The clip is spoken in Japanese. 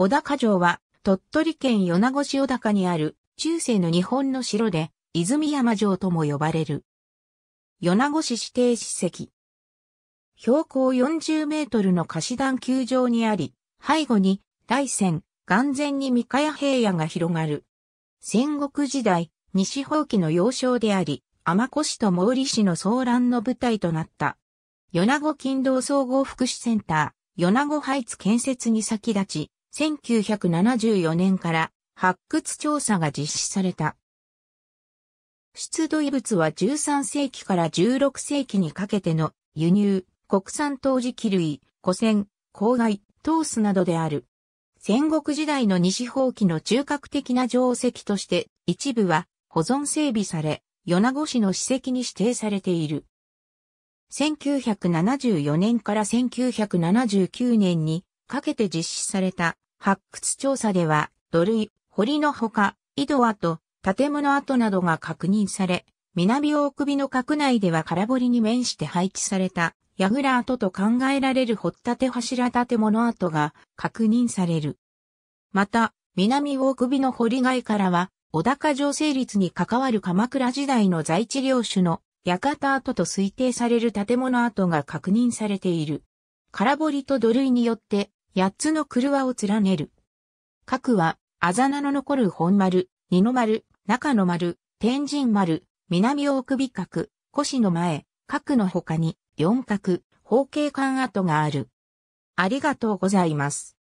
小高城は、鳥取県米子市小高にある、中世の日本の城で、泉山城とも呼ばれる。米子市指定史跡。標高40メートルの貸し段球場にあり、背後に大山、眼前に三河平野が広がる。戦国時代、西放棄の要衝であり、天子市と毛利市の騒乱の舞台となった。米子勤労総合福祉センター、米子ハイツ建設に先立ち、1974年から発掘調査が実施された。出土遺物は13世紀から16世紀にかけての輸入、国産陶磁器類、古銭、郊外、陶酢スなどである。戦国時代の西方器の中核的な定石として一部は保存整備され、米子市の史跡に指定されている。1974年から1979年にかけて実施された発掘調査では土塁、堀のほか、井戸跡、建物跡などが確認され、南大首の閣内では空堀に面して配置された、櫓跡と考えられる掘立柱建物跡が確認される。また、南大首の堀外からは、小高城成立に関わる鎌倉時代の在地領主の館跡と推定される建物跡が確認されている。空堀と土塁によって八つの車を連ねる。各は、あざなの残る本丸、二の丸、中の丸、天神丸、南大首角、腰の前、角の他に、四角、方形管跡がある。ありがとうございます。